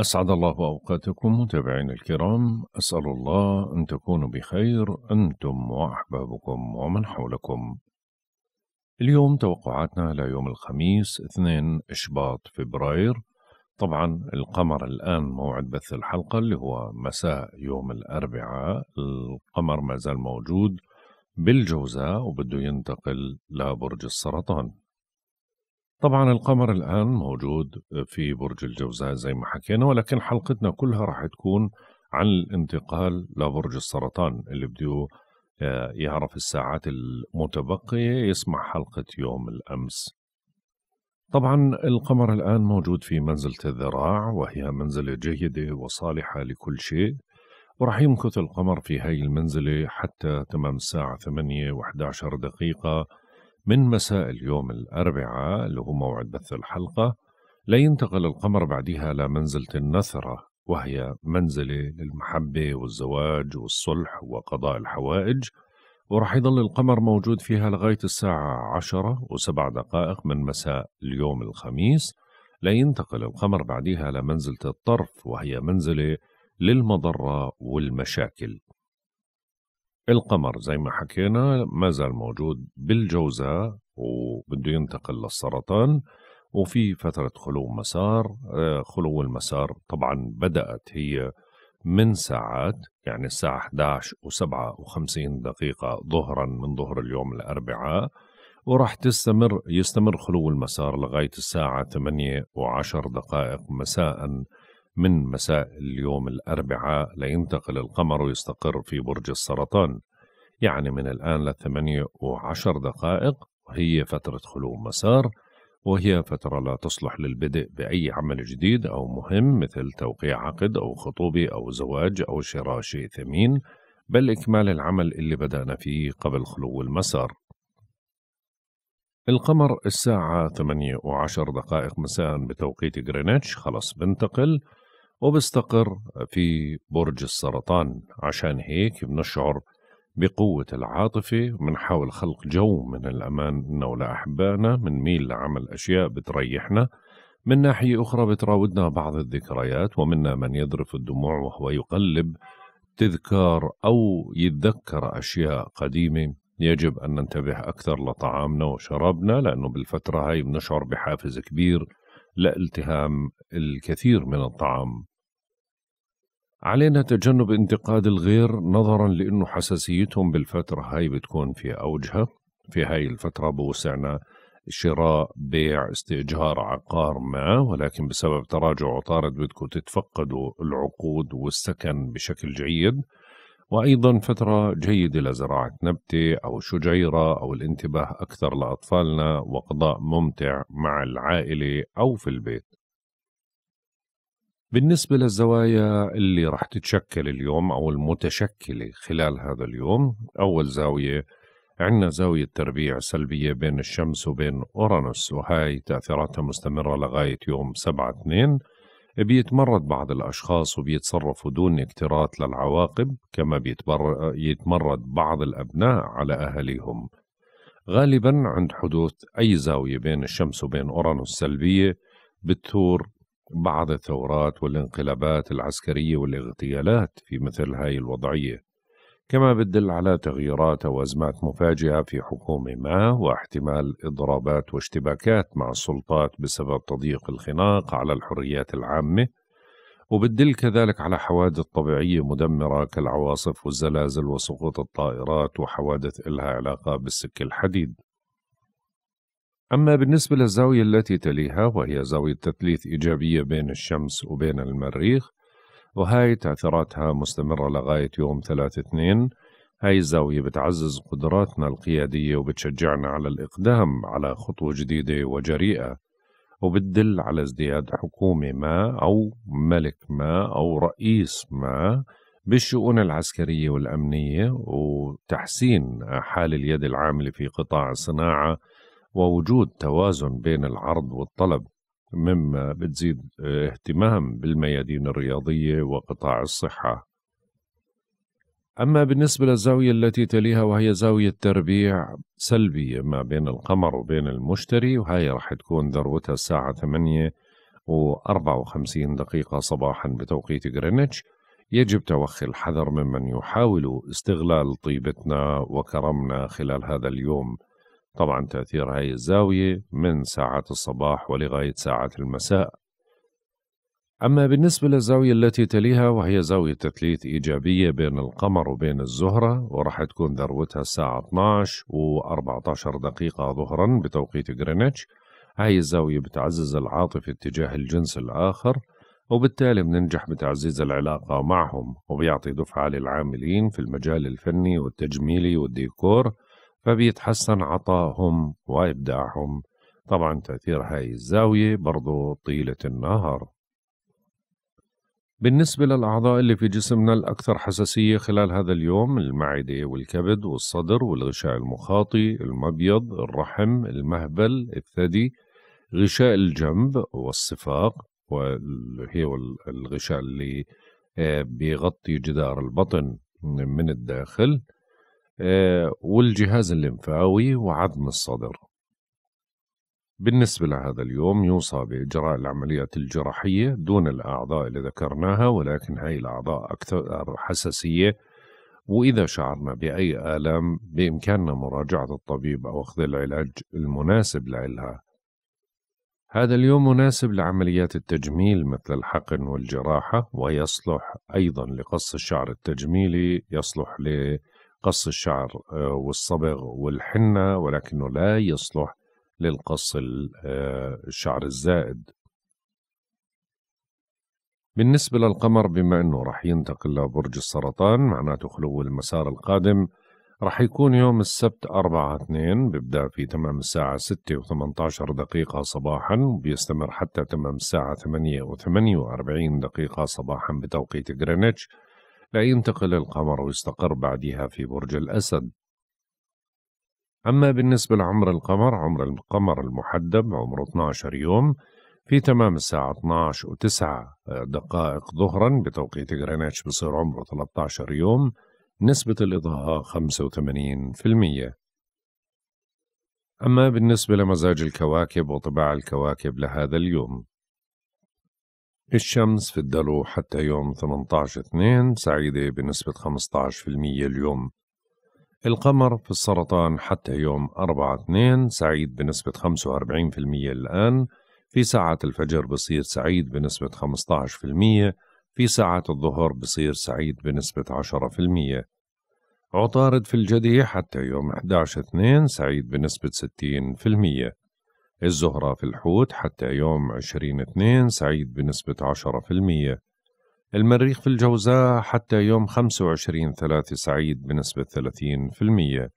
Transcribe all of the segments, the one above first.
أسعد الله أوقاتكم متابعينا الكرام أسأل الله أن تكونوا بخير أنتم وأحبابكم ومن حولكم اليوم توقعاتنا ليوم الخميس 2 شباط فبراير طبعا القمر الآن موعد بث الحلقة اللي هو مساء يوم الأربعاء القمر ما زال موجود بالجوزاء وبده ينتقل لبرج السرطان طبعا القمر الآن موجود في برج الجوزاء زي ما حكينا ولكن حلقتنا كلها راح تكون عن الانتقال لبرج السرطان اللي بده آه، يعرف الساعات المتبقية يسمع حلقة يوم الأمس طبعا القمر الآن موجود في منزلة الذراع وهي منزلة جيدة وصالحة لكل شيء وراح يمكث القمر في هاي المنزلة حتى تمام الساعة 8 و11 دقيقة من مساء اليوم الأربعاء اللي هو موعد بث الحلقة لينتقل القمر بعدها لمنزلة النثرة وهي منزلة للمحبة والزواج والصلح وقضاء الحوائج ورح يضل القمر موجود فيها لغاية الساعة عشرة وسبع دقائق من مساء اليوم الخميس لينتقل القمر بعدها لمنزلة الطرف وهي منزلة للمضرة والمشاكل القمر زي ما حكينا ما زال موجود بالجوزاء وبده ينتقل للسرطان وفي فترة خلو مسار آه، خلو المسار طبعا بدأت هي من ساعات يعني الساعة 11 و57 دقيقة ظهرا من ظهر اليوم الأربعاء وراح تستمر يستمر خلو المسار لغاية الساعة 8 و10 دقائق مساء من مساء اليوم الأربعاء لينتقل القمر ويستقر في برج السرطان يعني من الآن للثمانية وعشر دقائق وهي فترة خلو مسار وهي فترة لا تصلح للبدء بأي عمل جديد أو مهم مثل توقيع عقد أو خطوبة أو زواج أو شراء شيء ثمين بل إكمال العمل اللي بدأنا فيه قبل خلو المسار القمر الساعة 8 و10 دقائق مساء بتوقيت غرينتش خلص بنتقل وبستقر في برج السرطان عشان هيك بنشعر بقوة العاطفة بنحاول خلق جو من الأمان إنه لأحبائنا بنميل لعمل أشياء بتريحنا من ناحية أخرى بتراودنا بعض الذكريات ومنا من يذرف الدموع وهو يقلب تذكار أو يتذكر أشياء قديمة يجب أن ننتبه أكثر لطعامنا وشرابنا لأنه بالفترة هاي بنشعر بحافز كبير لالتهام الكثير من الطعام علينا تجنب انتقاد الغير نظرا لأنه حساسيتهم بالفترة هاي بتكون في أوجها في هاي الفترة بوسعنا شراء بيع استئجار عقار ما ولكن بسبب تراجع عطارد بدكم تتفقدوا العقود والسكن بشكل جيد وأيضا فترة جيدة لزراعة نبتة أو شجيرة أو الانتباه أكثر لأطفالنا وقضاء ممتع مع العائلة أو في البيت بالنسبة للزوايا اللي راح تتشكل اليوم أو المتشكلة خلال هذا اليوم أول زاوية عندنا زاوية تربيع سلبية بين الشمس وبين أورانوس وهاي تأثيراتها مستمرة لغاية يوم سبعة اثنين بيتمرد بعض الأشخاص وبيتصرفوا دون اكتراث للعواقب كما بيتبر... يتمرد بعض الأبناء على أهليهم غالبا عند حدوث أي زاوية بين الشمس وبين أورانوس سلبية بتثور بعض الثورات والانقلابات العسكرية والاغتيالات في مثل هاي الوضعية كما بتدل على تغييرات أو أزمات مفاجئة في حكومة ما واحتمال إضرابات واشتباكات مع السلطات بسبب تضييق الخناق على الحريات العامة وبتدل كذلك على حوادث طبيعية مدمرة كالعواصف والزلازل وسقوط الطائرات وحوادث إلها علاقة بالسك الحديد أما بالنسبة للزاوية التي تليها وهي زاوية تثليث إيجابية بين الشمس وبين المريخ وهاي تأثيراتها مستمرة لغاية يوم 3 2 هاي الزاوية بتعزز قدراتنا القيادية وبتشجعنا على الإقدام على خطوة جديدة وجريئة وبتدل على ازدياد حكومة ما أو ملك ما أو رئيس ما بالشؤون العسكرية والأمنية وتحسين حال اليد العاملة في قطاع الصناعة ووجود توازن بين العرض والطلب مما بتزيد اهتمام بالميادين الرياضية وقطاع الصحة أما بالنسبة للزاوية التي تليها وهي زاوية تربيع سلبية ما بين القمر وبين المشتري وهي راح تكون ذروتها الساعة 8 و54 دقيقة صباحا بتوقيت غرينتش يجب توخي الحذر ممن يحاول استغلال طيبتنا وكرمنا خلال هذا اليوم طبعا تأثير هاي الزاوية من ساعات الصباح ولغاية ساعات المساء أما بالنسبة للزاوية التي تليها وهي زاوية تثليث إيجابية بين القمر وبين الزهرة ورح تكون ذروتها الساعة 12 و 14 دقيقة ظهرا بتوقيت غرينتش هاي الزاوية بتعزز العاطفة اتجاه الجنس الآخر وبالتالي بننجح بتعزيز العلاقة معهم وبيعطي دفعة للعاملين في المجال الفني والتجميلي والديكور فبيتحسن عطائهم وإبداعهم طبعا تأثير هاي الزاوية برضو طيلة النهار بالنسبة للأعضاء اللي في جسمنا الأكثر حساسية خلال هذا اليوم المعدة والكبد والصدر والغشاء المخاطي المبيض الرحم المهبل الثدي غشاء الجنب والصفاق وهي الغشاء اللي آه، بيغطي جدار البطن من الداخل آه، والجهاز الليمفاوي وعظم الصدر بالنسبة لهذا اليوم يوصى بإجراء العمليات الجراحية دون الأعضاء اللي ذكرناها ولكن هاي الأعضاء أكثر حساسية وإذا شعرنا بأي آلام بإمكاننا مراجعة الطبيب أو أخذ العلاج المناسب لإلها هذا اليوم مناسب لعمليات التجميل مثل الحقن والجراحة ويصلح أيضا لقص الشعر التجميلي يصلح لقص قص الشعر آه، والصبغ والحنة ولكنه لا يصلح للقص آه، الشعر الزائد بالنسبة للقمر بما أنه رح ينتقل لبرج السرطان معناته خلو المسار القادم رح يكون يوم السبت 4 2 بيبدأ في تمام الساعة 6 و 18 دقيقة صباحا وبيستمر حتى تمام الساعة 8 و 48 دقيقة صباحا بتوقيت غرينتش لا ينتقل القمر ويستقر بعدها في برج الأسد أما بالنسبة لعمر القمر عمر القمر المحدب عمره 12 يوم في تمام الساعة 12 و دقائق ظهرا بتوقيت غرينتش بصير عمره 13 يوم نسبة الإضاءة 85% أما بالنسبة لمزاج الكواكب وطباع الكواكب لهذا اليوم الشمس في الدلو حتى يوم 18/2 سعيدة بنسبة 15% اليوم القمر في السرطان حتى يوم 4/2 سعيد بنسبة 45% الآن في ساعة الفجر بصير سعيد بنسبة 15% في ساعة الظهر بصير سعيد بنسبة 10% عطارد في الجدي حتى يوم 11/2 سعيد بنسبة 60% الزهرة في الحوت حتى يوم 22 سعيد بنسبة 10% المريخ في الجوزاء حتى يوم 25 3 سعيد بنسبة 30%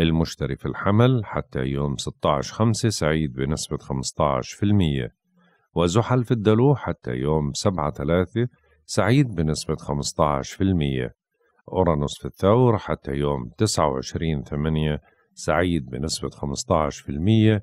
المشتري في الحمل حتى يوم 16 5 سعيد بنسبة 15% وزحل في الدلو حتى يوم 7 3 سعيد بنسبة 15% أورانوس في الثور حتى يوم 29 8 سعيد بنسبة المية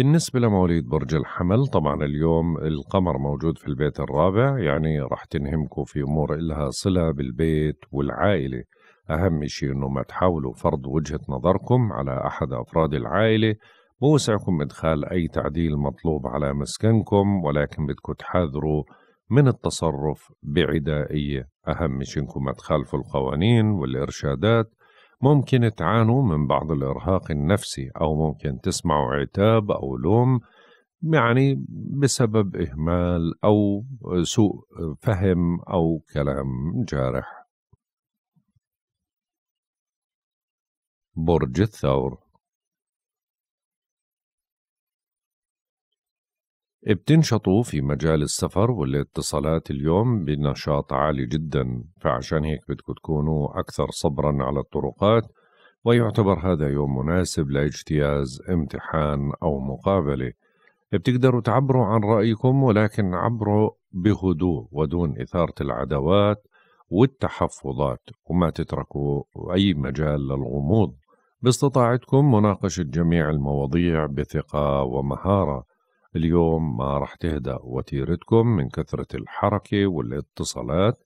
بالنسبة لمواليد برج الحمل طبعا اليوم القمر موجود في البيت الرابع يعني راح تنهمكم في أمور إلها صلة بالبيت والعائلة أهم شيء أنه ما تحاولوا فرض وجهة نظركم على أحد أفراد العائلة بوسعكم إدخال أي تعديل مطلوب على مسكنكم ولكن بدكم تحاذروا من التصرف بعدائية أهم شيء أنكم ما تخالفوا القوانين والإرشادات ممكن تعانوا من بعض الإرهاق النفسي أو ممكن تسمعوا عتاب أو لوم يعني بسبب إهمال أو سوء فهم أو كلام جارح برج الثور بتنشطوا في مجال السفر والاتصالات اليوم بنشاط عالي جدا فعشان هيك بدكم تكونوا أكثر صبرا على الطرقات ويعتبر هذا يوم مناسب لاجتياز امتحان أو مقابلة بتقدروا تعبروا عن رأيكم ولكن عبروا بهدوء ودون إثارة العداوات والتحفظات وما تتركوا أي مجال للغموض باستطاعتكم مناقشة جميع المواضيع بثقة ومهارة اليوم ما راح تهدأ وتيرتكم من كثرة الحركة والاتصالات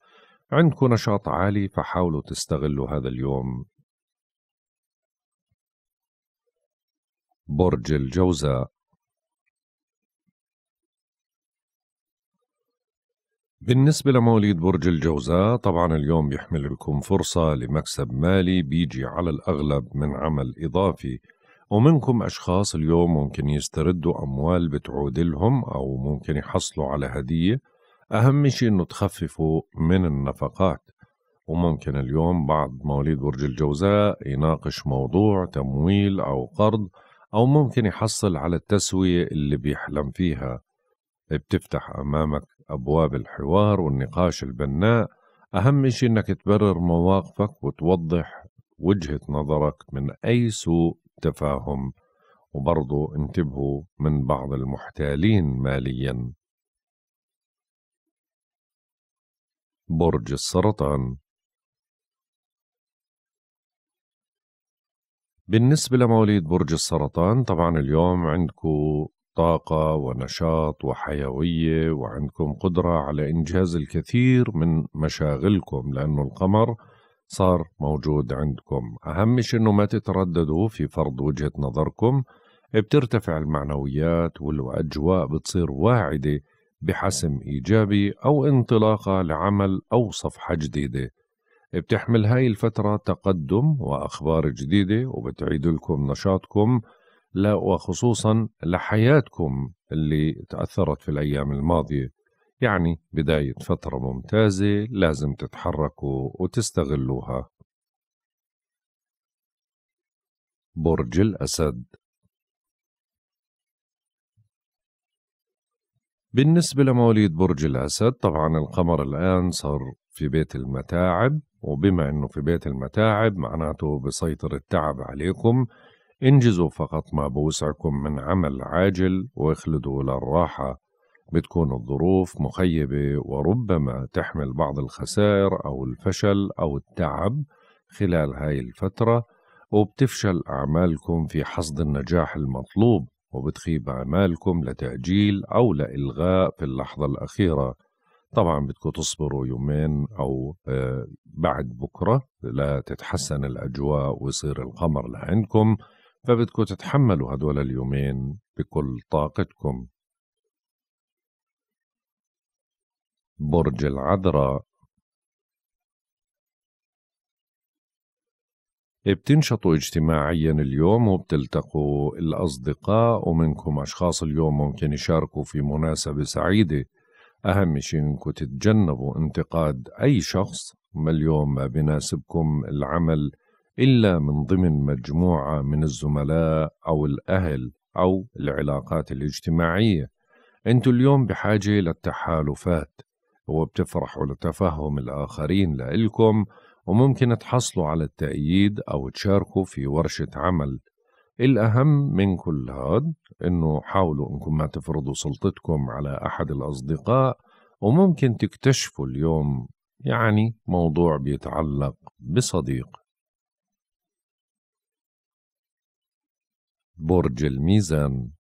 عندكم نشاط عالي فحاولوا تستغلوا هذا اليوم برج الجوزاء بالنسبة لمواليد برج الجوزاء طبعا اليوم بيحمل لكم فرصة لمكسب مالي بيجي على الأغلب من عمل إضافي ومنكم أشخاص اليوم ممكن يستردوا أموال بتعود لهم أو ممكن يحصلوا على هدية أهم شيء إنه تخففوا من النفقات وممكن اليوم بعض مواليد برج الجوزاء يناقش موضوع تمويل أو قرض أو ممكن يحصل على التسوية اللي بيحلم فيها بتفتح أمامك أبواب الحوار والنقاش البناء أهم شيء إنك تبرر مواقفك وتوضح وجهة نظرك من أي سوء تفاهم وبرضو انتبهوا من بعض المحتالين ماليا برج السرطان بالنسبة لمواليد برج السرطان طبعا اليوم عندكم طاقة ونشاط وحيوية وعندكم قدرة على إنجاز الكثير من مشاغلكم لأنه القمر صار موجود عندكم أهم شيء أنه ما تترددوا في فرض وجهة نظركم بترتفع المعنويات والأجواء بتصير واعدة بحسم إيجابي أو انطلاقة لعمل أو صفحة جديدة بتحمل هاي الفترة تقدم وأخبار جديدة وبتعيد لكم نشاطكم لا وخصوصا لحياتكم اللي تأثرت في الأيام الماضية يعني بداية فترة ممتازة لازم تتحركوا وتستغلوها برج الأسد بالنسبة لمواليد برج الأسد طبعا القمر الآن صار في بيت المتاعب وبما أنه في بيت المتاعب معناته بسيطر التعب عليكم انجزوا فقط ما بوسعكم من عمل عاجل واخلدوا للراحة بتكون الظروف مخيبة وربما تحمل بعض الخسائر أو الفشل أو التعب خلال هاي الفترة وبتفشل أعمالكم في حصد النجاح المطلوب وبتخيب أعمالكم لتأجيل أو لإلغاء في اللحظة الأخيرة طبعا بدكم تصبروا يومين أو آه، بعد بكرة لتتحسن الأجواء ويصير القمر لعندكم فبدكم تتحملوا هدول اليومين بكل طاقتكم برج العذراء بتنشطوا اجتماعيا اليوم وبتلتقوا الأصدقاء ومنكم أشخاص اليوم ممكن يشاركوا في مناسبة سعيدة أهم شيء إنكم تتجنبوا انتقاد أي شخص ما اليوم ما بناسبكم العمل إلا من ضمن مجموعة من الزملاء أو الأهل أو العلاقات الاجتماعية أنتوا اليوم بحاجة للتحالفات وبتفرحوا لتفهم الآخرين لإلكم وممكن تحصلوا على التأييد أو تشاركوا في ورشة عمل الأهم من كل هاد إنه حاولوا إنكم ما تفرضوا سلطتكم على أحد الأصدقاء وممكن تكتشفوا اليوم يعني موضوع بيتعلق بصديق برج الميزان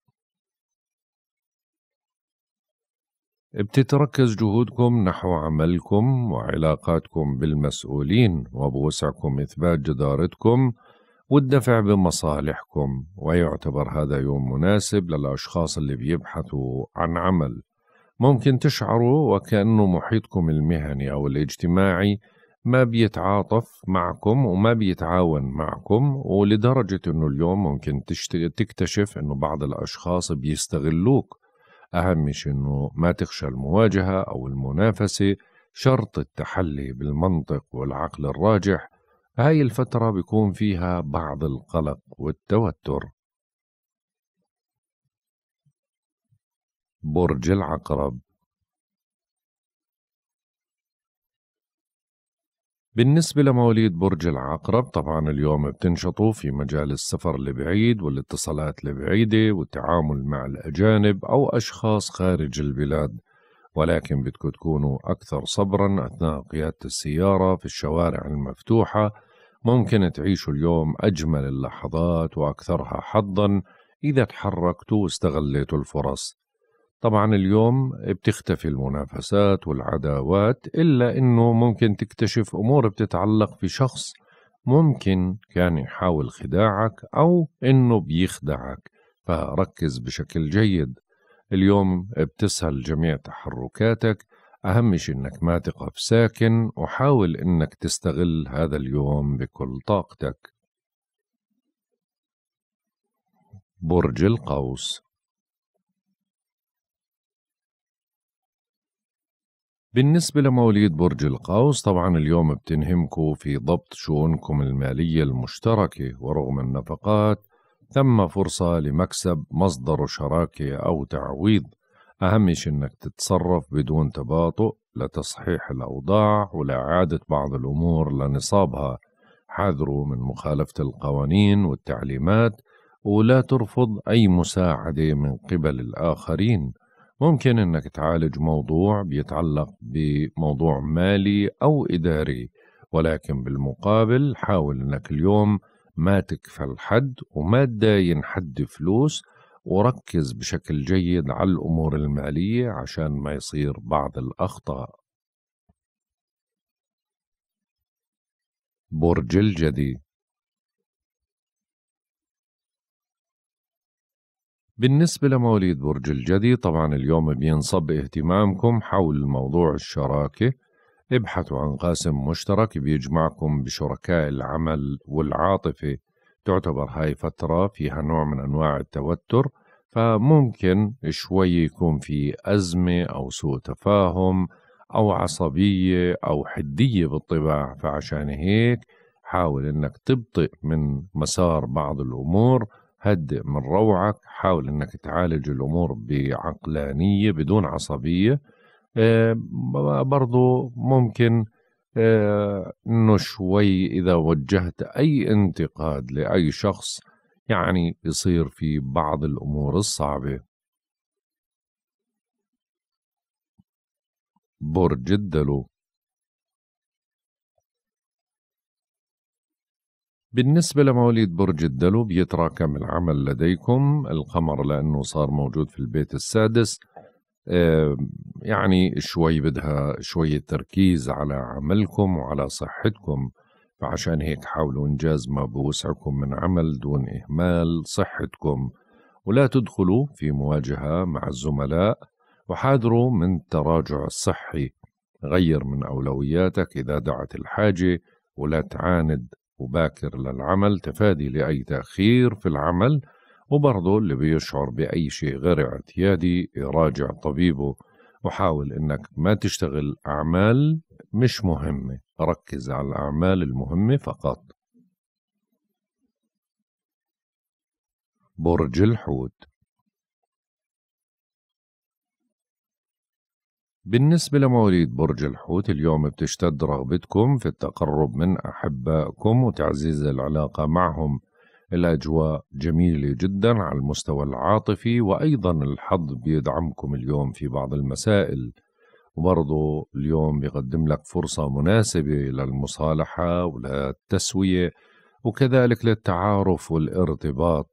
بتتركز جهودكم نحو عملكم وعلاقاتكم بالمسؤولين وبوسعكم إثبات جدارتكم والدفع بمصالحكم ويعتبر هذا يوم مناسب للأشخاص اللي بيبحثوا عن عمل ممكن تشعروا وكأنه محيطكم المهني أو الاجتماعي ما بيتعاطف معكم وما بيتعاون معكم ولدرجة أنه اليوم ممكن تكتشف أنه بعض الأشخاص بيستغلوك أهم شيء أنه ما تخشى المواجهة أو المنافسة شرط التحلي بالمنطق والعقل الراجح هاي الفترة بيكون فيها بعض القلق والتوتر برج العقرب بالنسبة لمواليد برج العقرب طبعا اليوم بتنشطوا في مجال السفر لبعيد والاتصالات لبعيدة والتعامل مع الأجانب أو أشخاص خارج البلاد ولكن بدكم تكونوا أكثر صبرا أثناء قيادة السيارة في الشوارع المفتوحة ممكن تعيشوا اليوم أجمل اللحظات وأكثرها حظا إذا تحركتوا واستغليتوا الفرص طبعا اليوم بتختفي المنافسات والعداوات إلا أنه ممكن تكتشف أمور بتتعلق في شخص ممكن كان يحاول خداعك أو أنه بيخدعك فركز بشكل جيد اليوم بتسهل جميع تحركاتك أهم شيء إنك ما تقف ساكن وحاول إنك تستغل هذا اليوم بكل طاقتك برج القوس بالنسبة لمواليد برج القوس طبعا اليوم بتنهمكوا في ضبط شؤونكم المالية المشتركة ورغم النفقات ثم فرصة لمكسب مصدر شراكة أو تعويض أهم شيء إنك تتصرف بدون تباطؤ لتصحيح الأوضاع ولإعادة بعض الأمور لنصابها حذروا من مخالفة القوانين والتعليمات ولا ترفض أي مساعدة من قبل الآخرين ممكن انك تعالج موضوع بيتعلق بموضوع مالي او اداري ولكن بالمقابل حاول انك اليوم ما تكفل حد وما تداين حد فلوس وركز بشكل جيد على الامور الماليه عشان ما يصير بعض الاخطاء برج الجدي بالنسبة لمواليد برج الجدي طبعا اليوم بينصب اهتمامكم حول موضوع الشراكة ابحثوا عن قاسم مشترك بيجمعكم بشركاء العمل والعاطفة تعتبر هاي فترة فيها نوع من أنواع التوتر فممكن شوي يكون في أزمة أو سوء تفاهم أو عصبية أو حدية بالطباع فعشان هيك حاول أنك تبطئ من مسار بعض الأمور هدئ من روعك حاول انك تعالج الامور بعقلانيه بدون عصبيه آه، برضو ممكن آه، انه شوي اذا وجهت اي انتقاد لاي شخص يعني يصير في بعض الامور الصعبه برج الدلو بالنسبة لمواليد برج الدلو بيتراكم العمل لديكم القمر لأنه صار موجود في البيت السادس يعني شوي بدها شوية تركيز على عملكم وعلى صحتكم فعشان هيك حاولوا إنجاز ما بوسعكم من عمل دون إهمال صحتكم ولا تدخلوا في مواجهة مع الزملاء وحاذروا من التراجع الصحي غير من أولوياتك إذا دعت الحاجة ولا تعاند وباكر للعمل تفادي لأي تأخير في العمل وبرضه اللي بيشعر بأي شيء غير اعتيادي يراجع طبيبه وحاول إنك ما تشتغل أعمال مش مهمة ركز على الأعمال المهمة فقط برج الحوت بالنسبة لمواليد برج الحوت اليوم بتشتد رغبتكم في التقرب من أحبائكم وتعزيز العلاقة معهم الأجواء جميلة جدا على المستوى العاطفي وأيضا الحظ بيدعمكم اليوم في بعض المسائل وبرضه اليوم بيقدم لك فرصة مناسبة للمصالحة وللتسوية وكذلك للتعارف والارتباط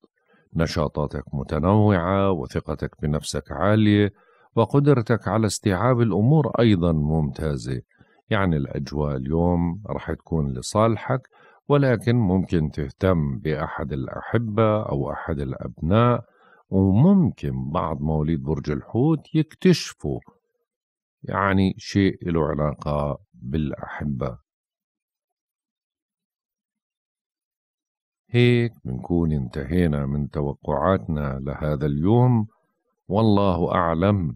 نشاطاتك متنوعة وثقتك بنفسك عالية وقدرتك على استيعاب الأمور أيضا ممتازة يعني الأجواء اليوم رح تكون لصالحك ولكن ممكن تهتم بأحد الأحبة أو أحد الأبناء وممكن بعض مواليد برج الحوت يكتشفوا يعني شيء له علاقة بالأحبة هيك بنكون انتهينا من توقعاتنا لهذا اليوم والله أعلم